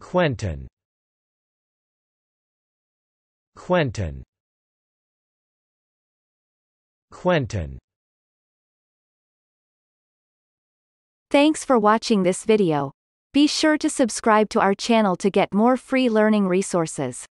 Quentin Quentin Quentin Thanks for watching this video. Be sure to subscribe to our channel to get more free learning resources.